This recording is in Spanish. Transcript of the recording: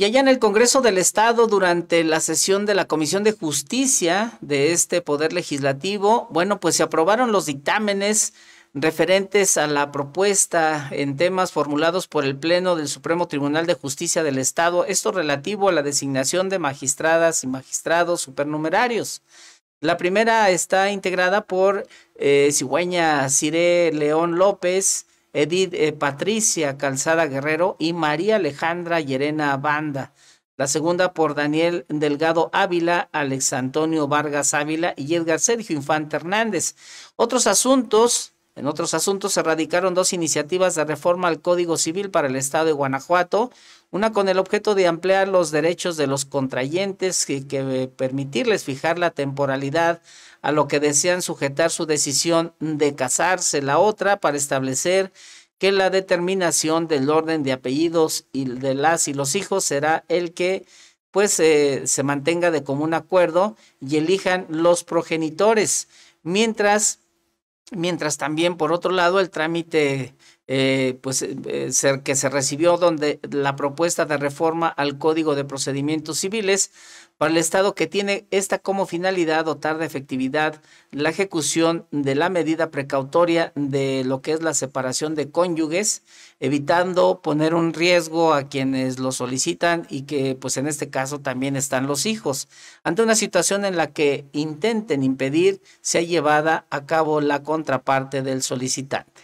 Y allá en el Congreso del Estado, durante la sesión de la Comisión de Justicia de este Poder Legislativo, bueno, pues se aprobaron los dictámenes referentes a la propuesta en temas formulados por el Pleno del Supremo Tribunal de Justicia del Estado, esto relativo a la designación de magistradas y magistrados supernumerarios. La primera está integrada por eh, Cigüeña Cire León López, Edith eh, Patricia Calzada Guerrero y María Alejandra Llerena Banda. La segunda por Daniel Delgado Ávila, Alex Antonio Vargas Ávila y Edgar Sergio Infante Hernández. Otros asuntos en otros asuntos se radicaron dos iniciativas de reforma al Código Civil para el Estado de Guanajuato, una con el objeto de ampliar los derechos de los contrayentes y que eh, permitirles fijar la temporalidad a lo que desean sujetar su decisión de casarse, la otra para establecer que la determinación del orden de apellidos y de las y los hijos será el que pues eh, se mantenga de común acuerdo y elijan los progenitores, mientras mientras también, por otro lado, el trámite eh, pues, eh, eh, ser, que se recibió donde la propuesta de reforma al Código de Procedimientos Civiles para el Estado que tiene esta como finalidad dotar de efectividad la ejecución de la medida precautoria de lo que es la separación de cónyuges, evitando poner un riesgo a quienes lo solicitan y que pues en este caso también están los hijos, ante una situación en la que intenten impedir sea llevada a cabo la contraparte del solicitante.